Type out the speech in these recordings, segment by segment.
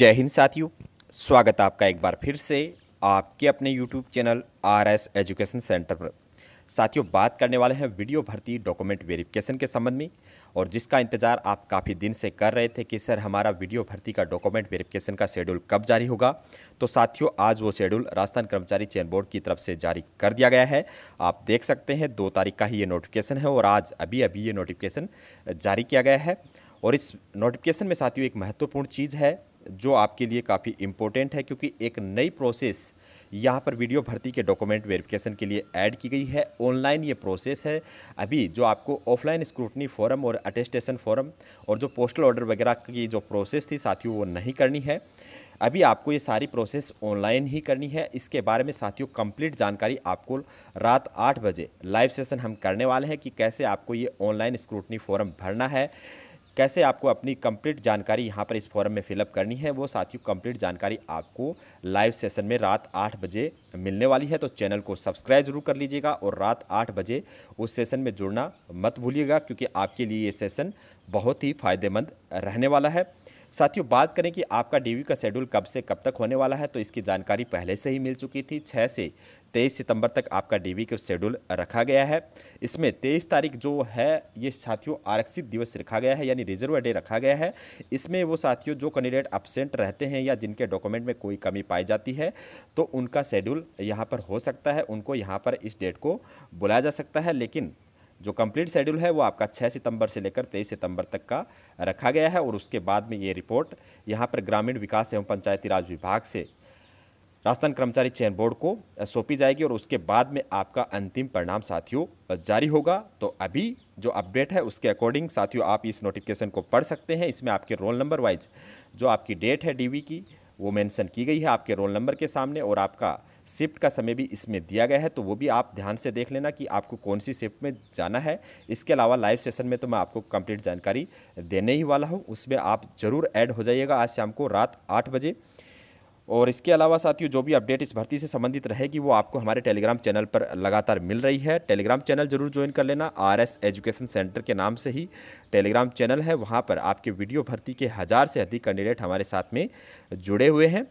जय हिंद साथियों स्वागत आपका एक बार फिर से आपके अपने YouTube channel R S education centre पर साथियों बात करने वाले हैं वीडियो भर्ती डॉक्यूमेंट वेरिफिकेशन के संबंध में और जिसका इंतज़ार आप काफ़ी दिन से कर रहे थे कि सर हमारा वीडियो भर्ती का डॉक्यूमेंट वेरिफिकेशन का शेड्यूल कब जारी होगा तो साथियों आज वो शेड्यूल राजस्थान कर्मचारी चयन बोर्ड की तरफ से जारी कर दिया गया है आप देख सकते हैं दो तारीख का ही ये नोटिफिकेशन है और आज अभी अभी ये नोटिफिकेशन जारी किया गया है और इस नोटिफिकेशन में साथियों एक महत्वपूर्ण चीज़ है जो आपके लिए काफ़ी इम्पोर्टेंट है क्योंकि एक नई प्रोसेस यहाँ पर वीडियो भर्ती के डॉक्यूमेंट वेरिफिकेशन के लिए ऐड की गई है ऑनलाइन ये प्रोसेस है अभी जो आपको ऑफलाइन स्क्रूटनी फॉरम और अटेस्टेशन फॉरम और जो पोस्टल ऑर्डर वगैरह की जो प्रोसेस थी साथियों वो नहीं करनी है अभी आपको ये सारी प्रोसेस ऑनलाइन ही करनी है इसके बारे में साथियों कंप्लीट जानकारी आपको रात आठ बजे लाइव सेशन हम करने वाले हैं कि कैसे आपको ये ऑनलाइन स्क्रूटनी फॉरम भरना है कैसे आपको अपनी कंप्लीट जानकारी यहाँ पर इस फॉरम में फिलअप करनी है वो साथियों कंप्लीट जानकारी आपको लाइव सेशन में रात आठ बजे मिलने वाली है तो चैनल को सब्सक्राइब जरूर कर लीजिएगा और रात आठ बजे उस सेशन में जुड़ना मत भूलिएगा क्योंकि आपके लिए ये सेशन बहुत ही फ़ायदेमंद रहने वाला है साथियों बात करें कि आपका डीवी का शेड्यूल कब से कब तक होने वाला है तो इसकी जानकारी पहले से ही मिल चुकी थी छः से तेईस सितंबर तक आपका डीवी का शेड्यूल रखा गया है इसमें तेईस तारीख जो है ये साथियों आरक्षित दिवस रखा गया है यानी रिजर्व डे रखा गया है इसमें वो साथियों जो कैंडिडेट एबसेंट रहते हैं या जिनके डॉक्यूमेंट में कोई कमी पाई जाती है तो उनका शेड्यूल यहाँ पर हो सकता है उनको यहाँ पर इस डेट को बुलाया जा सकता है लेकिन जो कंप्लीट शेड्यूल है वो आपका 6 सितंबर से लेकर 23 सितंबर तक का रखा गया है और उसके बाद में ये रिपोर्ट यहाँ पर ग्रामीण विकास एवं पंचायती राज विभाग से राजस्थान कर्मचारी चयन बोर्ड को सौंपी जाएगी और उसके बाद में आपका अंतिम परिणाम साथियों जारी होगा तो अभी जो अपडेट है उसके अकॉर्डिंग साथियों आप इस नोटिफिकेशन को पढ़ सकते हैं इसमें आपके रोल नंबर वाइज जो आपकी डेट है डीवी की वो मेंशन की गई है आपके रोल नंबर के सामने और आपका शिफ्ट का समय भी इसमें दिया गया है तो वो भी आप ध्यान से देख लेना कि आपको कौन सी शिफ्ट में जाना है इसके अलावा लाइव सेशन में तो मैं आपको कंप्लीट जानकारी देने ही वाला हूँ उसमें आप ज़रूर ऐड हो जाइएगा आज शाम को रात आठ बजे और इसके अलावा साथियों जो भी अपडेट इस भर्ती से संबंधित रहेगी वो आपको हमारे टेलीग्राम चैनल पर लगातार मिल रही है टेलीग्राम चैनल जरूर ज्वाइन कर लेना आरएस एजुकेशन सेंटर के नाम से ही टेलीग्राम चैनल है वहाँ पर आपके वीडियो भर्ती के हज़ार से अधिक कैंडिडेट हमारे साथ में जुड़े हुए हैं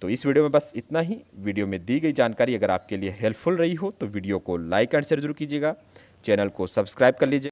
तो इस वीडियो में बस इतना ही वीडियो में दी गई जानकारी अगर आपके लिए हेल्पफुल रही हो तो वीडियो को लाइक एंड शेयर जरूर कीजिएगा चैनल को सब्सक्राइब कर लीजिए